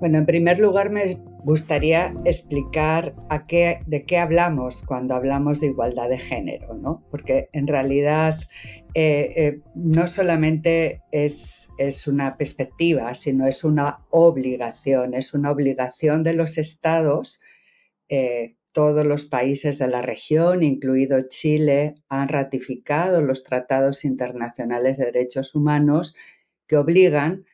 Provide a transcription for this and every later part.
Bueno, en primer lugar me gustaría explicar de qué hablamos cuando hablamos de igualdad de género, ¿no? Porque en realidad eh, eh, no solamente es, una perspectiva, sino es una obligación, es una obligación de los estados. Eh, todos los países de la región, incluido Chile, han ratificado los tratados internacionales de derechos humanos que obligan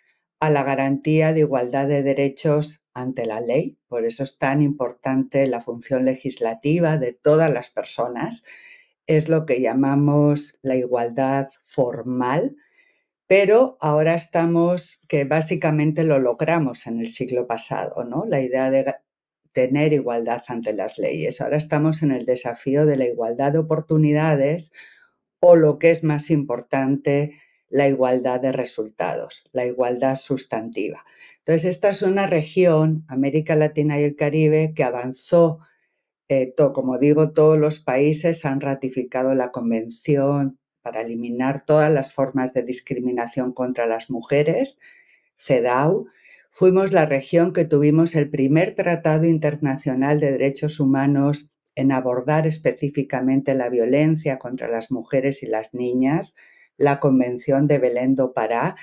la garantía de igualdad de derechos ante la ley. Por eso es tan importante la función legislativa de todas las personas. Es lo que llamamos la igualdad formal, pero ahora estamos, que básicamente lo logramos en el siglo pasado, ¿no? La idea de tener igualdad ante las leyes. Ahora estamos en el desafío de la igualdad de oportunidades o lo que es más importante, la igualdad de resultados, la igualdad sustantiva. Entonces, esta es una región, América Latina y el Caribe, que avanzó, eh, como digo, todos los países han ratificado la Convención para eliminar todas las formas de discriminación contra las mujeres, CEDAW. Fuimos la región que tuvimos el primer Tratado Internacional de Derechos Humanos en abordar específicamente la violencia contra las mujeres y las niñas, la Convención de Belén do Pará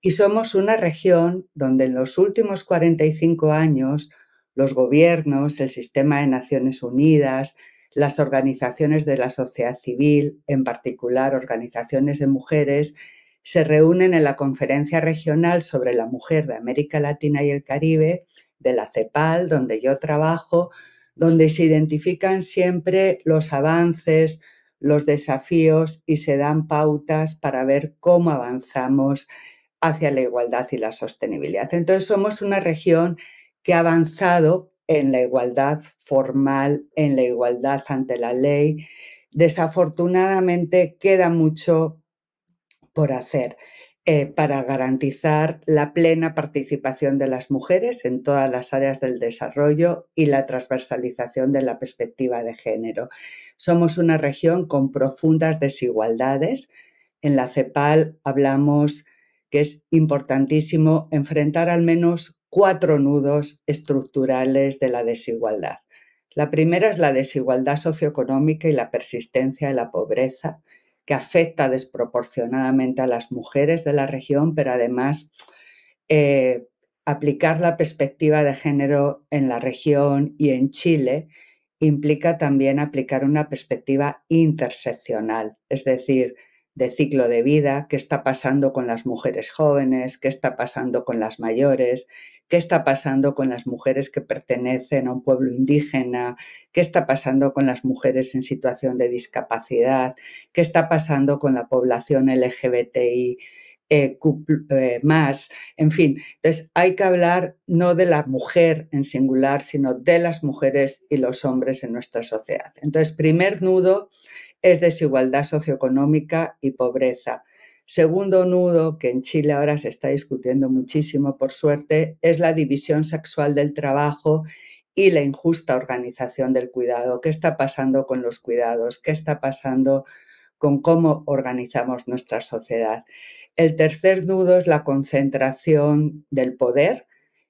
y somos una región donde en los últimos 45 años los gobiernos, el sistema de Naciones Unidas, las organizaciones de la sociedad civil, en particular organizaciones de mujeres, se reúnen en la Conferencia Regional sobre la Mujer de América Latina y el Caribe de la CEPAL, donde yo trabajo, donde se identifican siempre los avances, los desafíos y se dan pautas para ver cómo avanzamos hacia la igualdad y la sostenibilidad. Entonces somos una región que ha avanzado en la igualdad formal, en la igualdad ante la ley. Desafortunadamente queda mucho por hacer. Eh, para garantizar la plena participación de las mujeres en todas las áreas del desarrollo y la transversalización de la perspectiva de género. Somos una región con profundas desigualdades. En la CEPAL hablamos que es importantísimo enfrentar al menos cuatro nudos estructurales de la desigualdad. La primera es la desigualdad socioeconómica y la persistencia de la pobreza que afecta desproporcionadamente a las mujeres de la región, pero además eh, aplicar la perspectiva de género en la región y en Chile implica también aplicar una perspectiva interseccional, es decir, de ciclo de vida, qué está pasando con las mujeres jóvenes, qué está pasando con las mayores, qué está pasando con las mujeres que pertenecen a un pueblo indígena, qué está pasando con las mujeres en situación de discapacidad, qué está pasando con la población LGBTI. Eh, eh, más, en fin, entonces hay que hablar no de la mujer en singular, sino de las mujeres y los hombres en nuestra sociedad. Entonces, primer nudo es desigualdad socioeconómica y pobreza. Segundo nudo que en Chile ahora se está discutiendo muchísimo, por suerte, es la división sexual del trabajo y la injusta organización del cuidado. ¿Qué está pasando con los cuidados? ¿Qué está pasando con cómo organizamos nuestra sociedad? El tercer nudo es la concentración del poder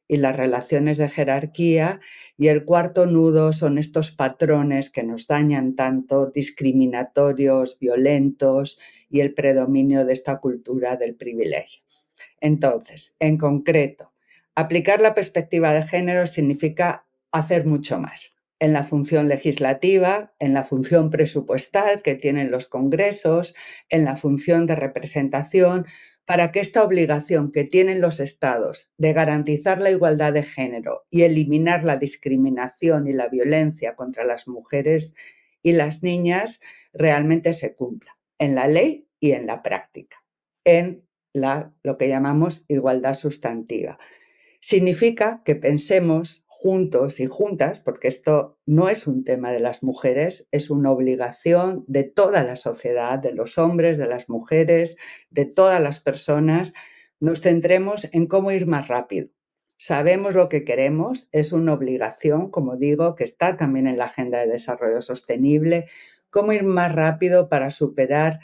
y las relaciones de jerarquía. Y el cuarto nudo son estos patrones que nos dañan tanto, discriminatorios, violentos y el predominio de esta cultura del privilegio. Entonces, en concreto, aplicar la perspectiva de género significa hacer mucho más en la función legislativa, en la función presupuestal que tienen los congresos, en la función de representación, para que esta obligación que tienen los Estados de garantizar la igualdad de género y eliminar la discriminación y la violencia contra las mujeres y las niñas realmente se cumpla en la ley y en la práctica, en la, lo que llamamos igualdad sustantiva. Significa que pensemos juntos y juntas, porque esto no es un tema de las mujeres, es una obligación de toda la sociedad, de los hombres, de las mujeres, de todas las personas, nos centremos en cómo ir más rápido. Sabemos lo que queremos, es una obligación, como digo, que está también en la Agenda de Desarrollo Sostenible, cómo ir más rápido para superar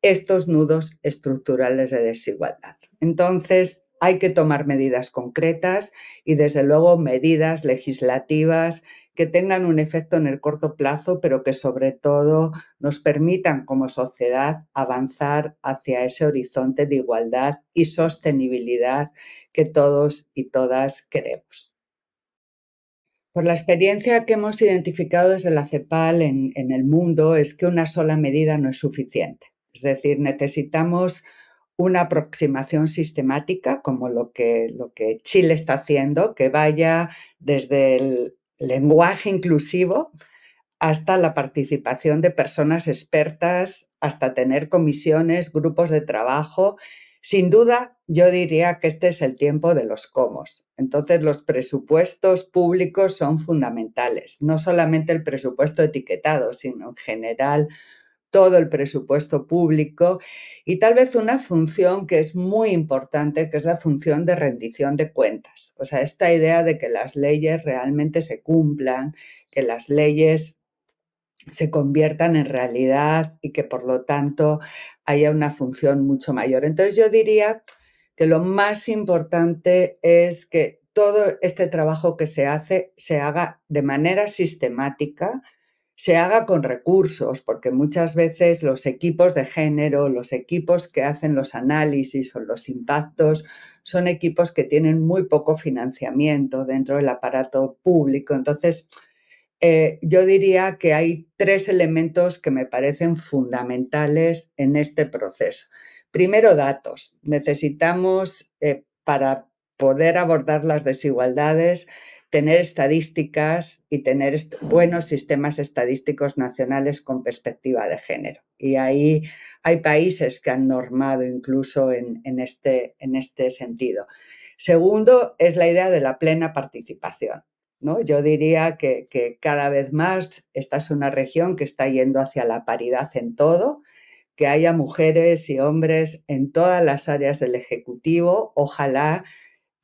estos nudos estructurales de desigualdad. Entonces, hay que tomar medidas concretas y, desde luego, medidas legislativas que tengan un efecto en el corto plazo, pero que sobre todo nos permitan como sociedad avanzar hacia ese horizonte de igualdad y sostenibilidad que todos y todas queremos. Por la experiencia que hemos identificado desde la CEPAL en, en el mundo es que una sola medida no es suficiente. Es decir, necesitamos una aproximación sistemática, como lo que, lo que Chile está haciendo, que vaya desde el lenguaje inclusivo hasta la participación de personas expertas, hasta tener comisiones, grupos de trabajo. Sin duda, yo diría que este es el tiempo de los comos. Entonces, los presupuestos públicos son fundamentales, no solamente el presupuesto etiquetado, sino en general todo el presupuesto público y tal vez una función que es muy importante, que es la función de rendición de cuentas. O sea, esta idea de que las leyes realmente se cumplan, que las leyes se conviertan en realidad y que por lo tanto haya una función mucho mayor. Entonces yo diría que lo más importante es que todo este trabajo que se hace se haga de manera sistemática, se haga con recursos, porque muchas veces los equipos de género, los equipos que hacen los análisis o los impactos, son equipos que tienen muy poco financiamiento dentro del aparato público. Entonces, eh, yo diría que hay tres elementos que me parecen fundamentales en este proceso. Primero, datos. Necesitamos, eh, para poder abordar las desigualdades, tener estadísticas y tener buenos sistemas estadísticos nacionales con perspectiva de género. Y ahí hay países que han normado incluso en, este, en este sentido. Segundo, es la idea de la plena participación. ¿No? Yo diría que, que, cada vez más esta es una región que está yendo hacia la paridad en todo, que haya mujeres y hombres en todas las áreas del Ejecutivo, ojalá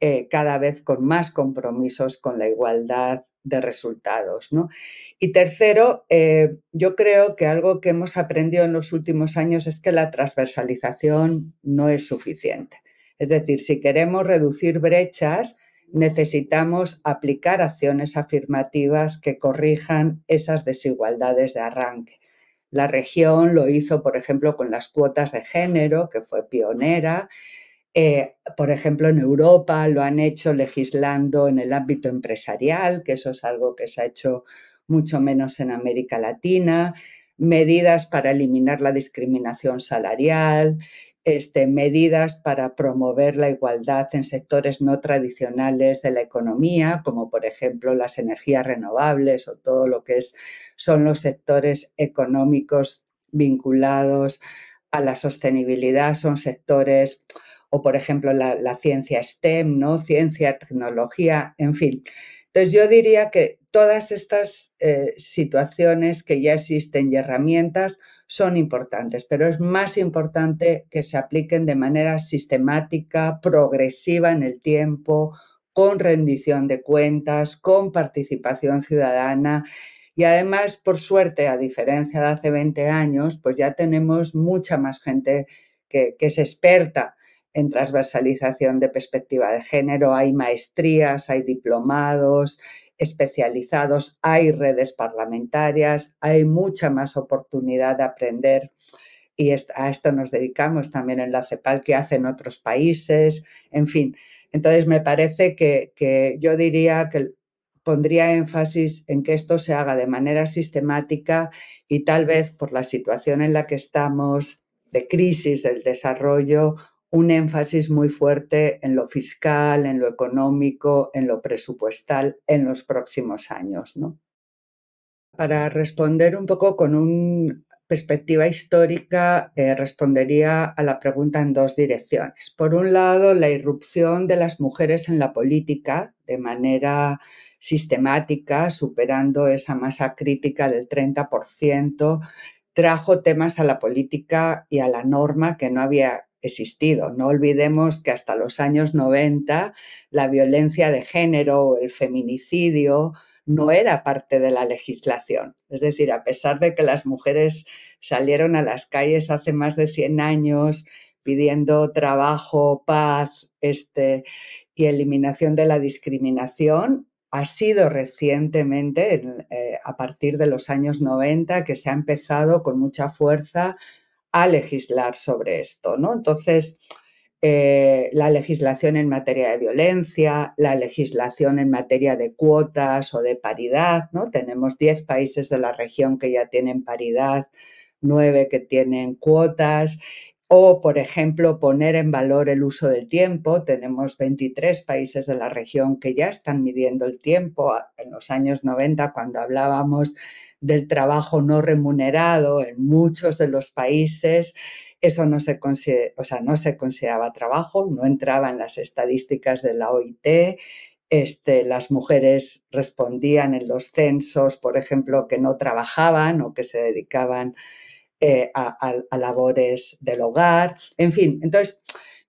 eh, cada vez con más compromisos con la igualdad de resultados. Y tercero, eh, yo creo que algo que hemos aprendido en los últimos años es que la transversalización no es suficiente. Es decir, si queremos reducir brechas, necesitamos aplicar acciones afirmativas que corrijan esas desigualdades de arranque. La región lo hizo, por ejemplo, con las cuotas de género, que fue pionera, eh, por ejemplo, en Europa lo han hecho legislando en el ámbito empresarial, que eso es algo que se ha hecho mucho menos en América Latina, medidas para eliminar la discriminación salarial, este, medidas para promover la igualdad en sectores no tradicionales de la economía, como por ejemplo las energías renovables o todo lo que es, son los sectores económicos vinculados a la sostenibilidad, son sectores o por ejemplo la, ciencia STEM, ¿no? Ciencia, tecnología, en fin. Entonces yo diría que todas estas eh, situaciones que ya existen y herramientas son importantes, pero es más importante que se apliquen de manera sistemática, progresiva en el tiempo, con rendición de cuentas, con participación ciudadana. Y además, por suerte, a diferencia de hace 20 años, pues ya tenemos mucha más gente que es experta en transversalización de perspectiva de género, hay maestrías, hay diplomados especializados, hay redes parlamentarias, hay mucha más oportunidad de aprender y a esto nos dedicamos también en la CEPAL, que hacen otros países, en fin. Entonces, me parece que, que, yo diría que pondría énfasis en que esto se haga de manera sistemática y tal vez por la situación en la que estamos de crisis del desarrollo un énfasis muy fuerte en lo fiscal, en lo económico, en lo presupuestal en los próximos años. Para responder un poco con una perspectiva histórica, eh, respondería a la pregunta en dos direcciones. Por un lado, la irrupción de las mujeres en la política de manera sistemática, superando esa masa crítica del 30%, trajo temas a la política y a la norma que no había existido. No olvidemos que hasta los años 90 la violencia de género o el feminicidio no era parte de la legislación. Es decir, a pesar de que las mujeres salieron a las calles hace más de 100 años pidiendo trabajo, paz este, y eliminación de la discriminación, ha sido recientemente, eh, a partir de los años 90, que se ha empezado con mucha fuerza a legislar sobre esto, ¿no? Entonces, eh, la legislación en materia de violencia, la legislación en materia de cuotas o de paridad, ¿no? Tenemos 10 países de la región que ya tienen paridad, 9 que tienen cuotas o, por ejemplo, poner en valor el uso del tiempo. Tenemos 23 países de la región que ya están midiendo el tiempo. En los años 90, cuando hablábamos del trabajo no remunerado en muchos de los países. Eso no se, o sea, no se consideraba trabajo, no entraba en las estadísticas de la OIT. Este, las mujeres respondían en los censos, por ejemplo, que no trabajaban o que se dedicaban eh, a, labores del hogar. En fin, entonces,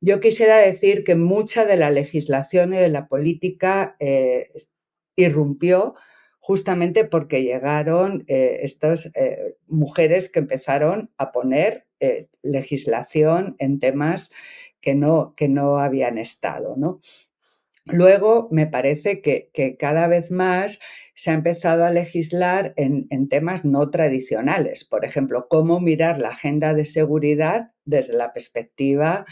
yo quisiera decir que mucha de la legislación y de la política eh, irrumpió justamente porque llegaron eh, estas eh, mujeres que empezaron a poner eh, legislación en temas que no, que no habían estado. Luego, me parece que, cada vez más se ha empezado a legislar en, temas no tradicionales, por ejemplo, cómo mirar la agenda de seguridad desde la perspectiva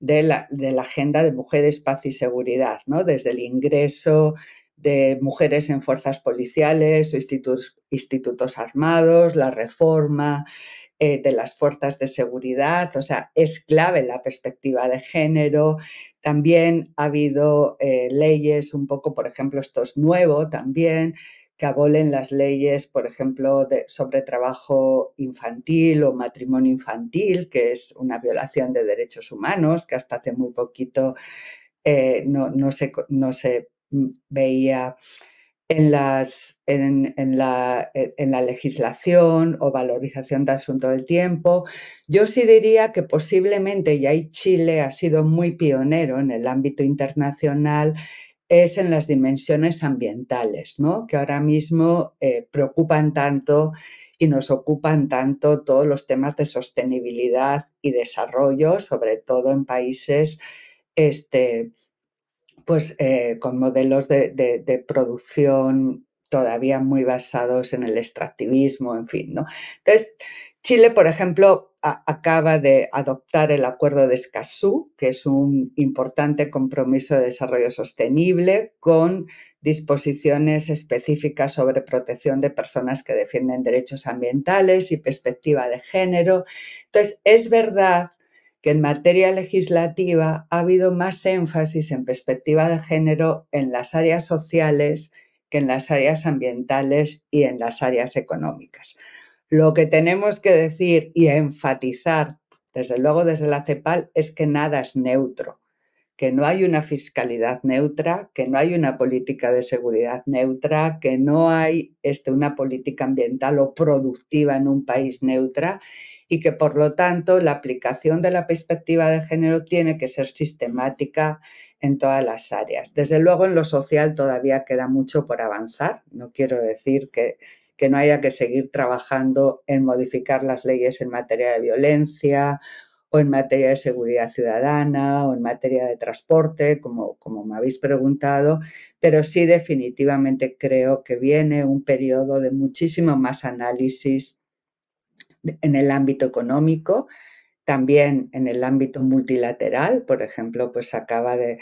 de la, de la, agenda de mujeres, paz y seguridad, ¿no? Desde el ingreso, de mujeres en fuerzas policiales o institutos, armados, la reforma eh, de las fuerzas de seguridad, o sea, es clave la perspectiva de género. También ha habido eh, leyes, un poco, por ejemplo, esto es nuevo también, que abolen las leyes, por ejemplo, sobre trabajo infantil o matrimonio infantil, que es una violación de derechos humanos, que hasta hace muy poquito eh, no, no, se, no se veía e, en, la, legislación o valorización de asunto del tiempo. Yo sí diría que posiblemente, y ahí Chile ha sido muy pionero en el ámbito internacional, es en las dimensiones ambientales, que ahora mismo eh, preocupan tanto y nos ocupan tanto todos los temas de sostenibilidad y desarrollo, sobre todo en países este, pues eh, con modelos de, producción todavía muy basados en el extractivismo, en fin, ¿no? Entonces, Chile, por ejemplo, acaba de adoptar el Acuerdo de Escazú, que es un importante compromiso de desarrollo sostenible con disposiciones específicas sobre protección de personas que defienden derechos ambientales y perspectiva de género. Entonces, es verdad que en materia legislativa ha habido más énfasis en perspectiva de género en las áreas sociales que en las áreas ambientales y en las áreas económicas. Lo que tenemos que decir y enfatizar, desde luego desde la CEPAL, es que nada es neutro que no hay una fiscalidad neutra, que no hay una política de seguridad neutra, que no hay este, una política ambiental o productiva en un país neutra y que por lo tanto la aplicación de la perspectiva de género tiene que ser sistemática en todas las áreas. Desde luego en lo social todavía queda mucho por avanzar, no quiero decir que, que no haya que seguir trabajando en modificar las leyes en materia de violencia o en materia de seguridad ciudadana o en materia de transporte, como, como me habéis preguntado, pero sí definitivamente creo que viene un periodo de muchísimo más análisis en el ámbito económico, también en el ámbito multilateral, por ejemplo, pues acaba de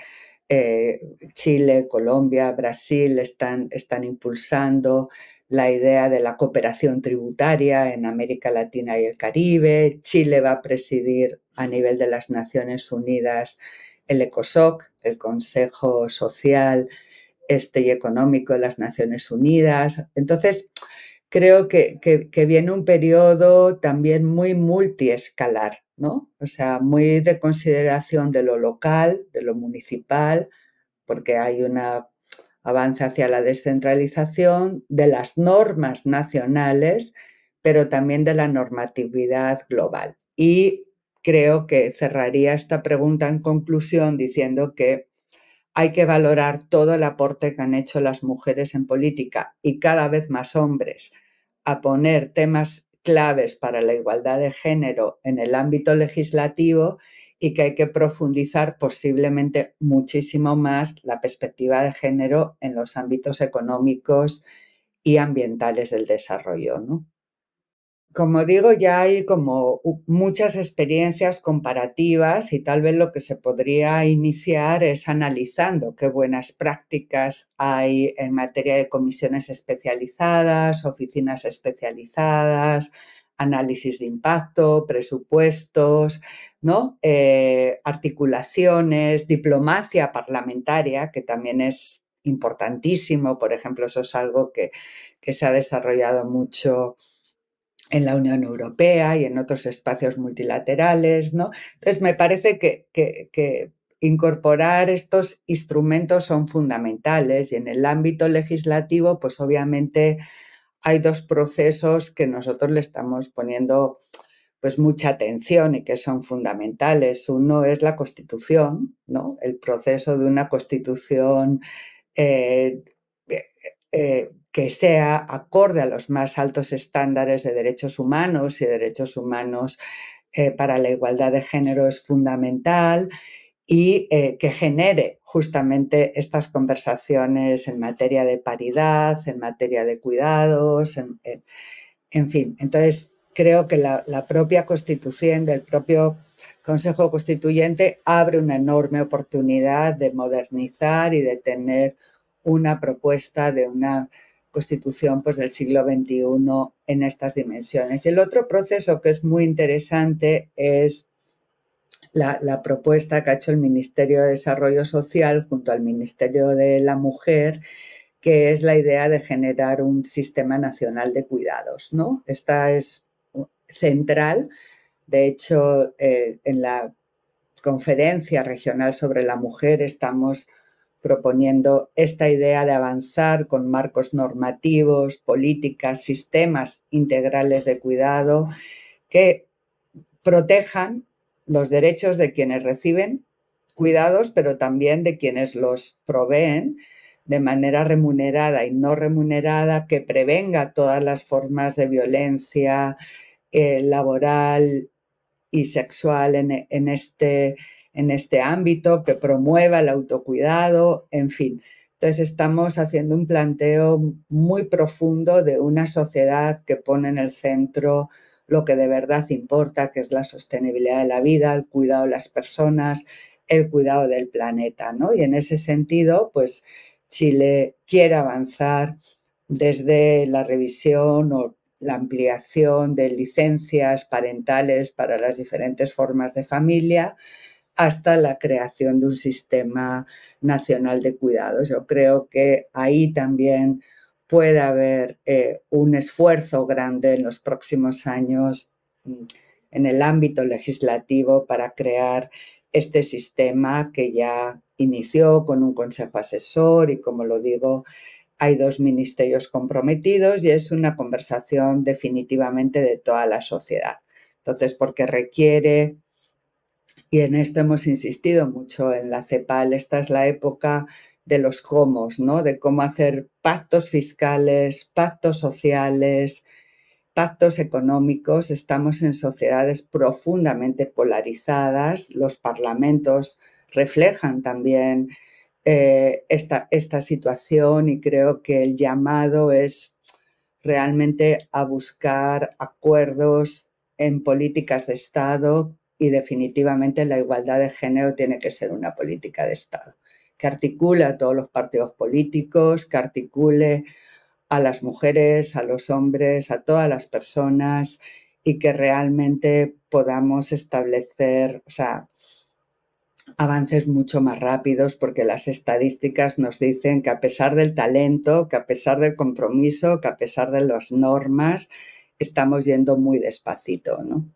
eh, Chile, Colombia, Brasil están, están impulsando la idea de la cooperación tributaria en América Latina y el Caribe. Chile va a presidir a nivel de las Naciones Unidas el ECOSOC, el Consejo Social este y Económico de las Naciones Unidas. Entonces, creo que, viene un periodo también muy multiescalar, ¿no? O sea, muy de consideración de lo local, de lo municipal, porque hay una avanza hacia la descentralización de las normas nacionales, pero también de la normatividad global. Y creo que cerraría esta pregunta en conclusión diciendo que hay que valorar todo el aporte que han hecho las mujeres en política y cada vez más hombres a poner temas claves para la igualdad de género en el ámbito legislativo y que hay que profundizar posiblemente muchísimo más la perspectiva de género en los ámbitos económicos y ambientales del desarrollo. Como digo, ya hay como muchas experiencias comparativas y tal vez lo que se podría iniciar es analizando qué buenas prácticas hay en materia de comisiones especializadas, oficinas especializadas, análisis de impacto, presupuestos, ¿no? Eh, articulaciones, diplomacia parlamentaria, que también es importantísimo. Por ejemplo, eso es algo que, que se ha desarrollado mucho en la Unión Europea y en otros espacios multilaterales, ¿no? Entonces, me parece que, que, que incorporar estos instrumentos son fundamentales y en el ámbito legislativo, pues obviamente hay dos procesos que nosotros le estamos poniendo pues mucha atención y que son fundamentales. Uno es la constitución, ¿no? El proceso de una constitución eh, eh, eh, que sea acorde a los más altos estándares de derechos humanos y derechos humanos para la igualdad de género es fundamental y que genere justamente estas conversaciones en materia de paridad, en materia de cuidados, en, fin. Entonces, creo que la, propia constitución del propio Consejo Constituyente abre una enorme oportunidad de modernizar y de tener una propuesta de una constitución pues, del siglo XXI en estas dimensiones. Y el otro proceso que es muy interesante es la, propuesta que ha hecho el Ministerio de Desarrollo Social junto al Ministerio de la Mujer, que es la idea de generar un sistema nacional de cuidados. ¿no? Esta es central. De hecho, eh, en la conferencia regional sobre la mujer estamos proponiendo esta idea de avanzar con marcos normativos, políticas, sistemas integrales de cuidado que protejan los derechos de quienes reciben cuidados, pero también de quienes los proveen de manera remunerada y no remunerada, que prevenga todas las formas de violencia eh, laboral y sexual en, en, este, en este ámbito, que promueva el autocuidado, en fin. Entonces estamos haciendo un planteo muy profundo de una sociedad que pone en el centro lo que de verdad importa, que es la sostenibilidad de la vida, el cuidado de las personas, el cuidado del planeta, ¿no? Y en ese sentido, pues Chile quiere avanzar desde la revisión o la ampliación de licencias parentales para las diferentes formas de familia hasta la creación de un sistema nacional de cuidados. Yo creo que ahí también puede haber eh, un esfuerzo grande en los próximos años mm, en el ámbito legislativo para crear este sistema que ya inició con un consejo asesor y como lo digo, hay dos ministerios comprometidos y es una conversación definitivamente de toda la sociedad. Entonces, porque requiere, y en esto hemos insistido mucho en la CEPAL, esta es la época de los cómo, ¿no? De cómo hacer pactos fiscales, pactos sociales, pactos económicos. Estamos en sociedades profundamente polarizadas. Los parlamentos reflejan también eh, esta situación y creo que el llamado es realmente a buscar acuerdos en políticas de Estado y definitivamente la igualdad de género tiene que ser una política de Estado que articule a todos los partidos políticos, que articule a las mujeres, a los hombres, a todas las personas y que realmente podamos establecer, o sea, avances mucho más rápidos porque las estadísticas nos dicen que a pesar del talento, que a pesar del compromiso, que a pesar de las normas, estamos yendo muy despacito, ¿no?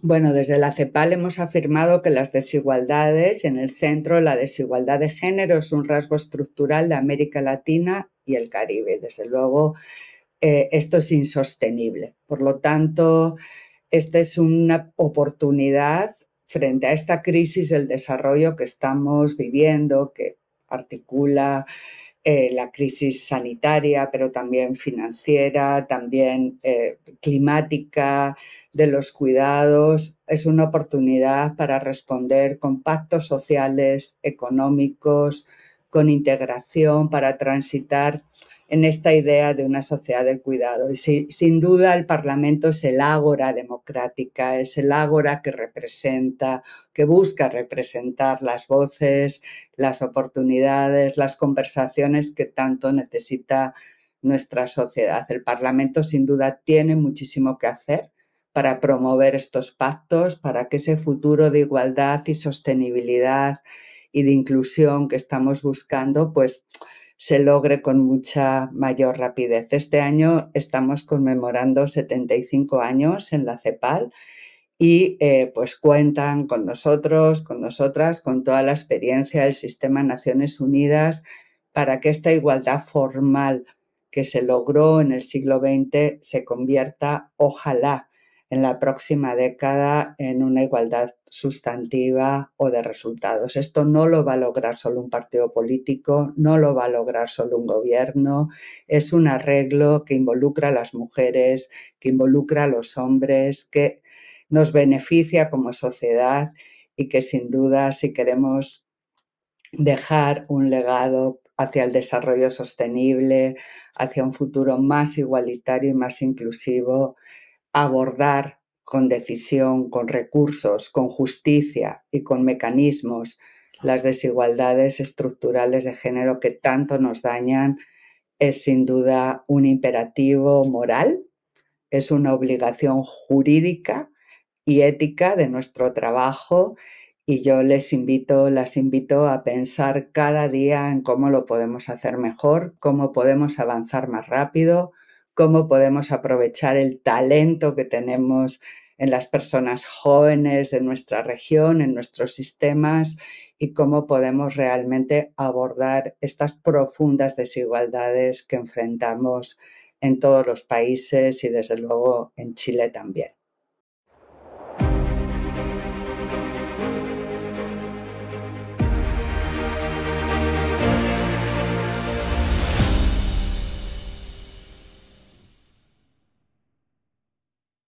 Bueno, desde la CEPAL hemos afirmado que las desigualdades, en el centro la desigualdad de género es un rasgo estructural de América Latina y el Caribe. Desde luego, eh, esto es insostenible. Por lo tanto, esta es una oportunidad frente a esta crisis del desarrollo que estamos viviendo, que articula eh, la crisis sanitaria, pero también financiera, también eh, climática, de los cuidados es una oportunidad para responder con pactos sociales, económicos, con integración, para transitar en esta idea de una sociedad del cuidado. Y sin duda el Parlamento es el ágora democrática, es el ágora que representa, que busca representar las voces, las oportunidades, las conversaciones que tanto necesita nuestra sociedad. El Parlamento sin duda tiene muchísimo que hacer para promover estos pactos, para que ese futuro de igualdad y sostenibilidad y de inclusión que estamos buscando, pues se logre con mucha mayor rapidez. Este año estamos conmemorando 75 años en la CEPAL y eh, pues cuentan con nosotros, con nosotras, con toda la experiencia del sistema Naciones Unidas para que esta igualdad formal que se logró en el siglo XX se convierta, ojalá, en la próxima década en una igualdad sustantiva o de resultados. Esto no lo va a lograr solo un partido político, no lo va a lograr solo un gobierno, es un arreglo que involucra a las mujeres, que involucra a los hombres, que nos beneficia como sociedad y que sin duda si queremos dejar un legado hacia el desarrollo sostenible, hacia un futuro más igualitario y más inclusivo, abordar con decisión, con recursos, con justicia y con mecanismos las desigualdades estructurales de género que tanto nos dañan es sin duda un imperativo moral, es una obligación jurídica y ética de nuestro trabajo y yo les invito, las invito a pensar cada día en cómo lo podemos hacer mejor, cómo podemos avanzar más rápido, cómo podemos aprovechar el talento que tenemos en las personas jóvenes de nuestra región, en nuestros sistemas y cómo podemos realmente abordar estas profundas desigualdades que enfrentamos en todos los países y desde luego en Chile también.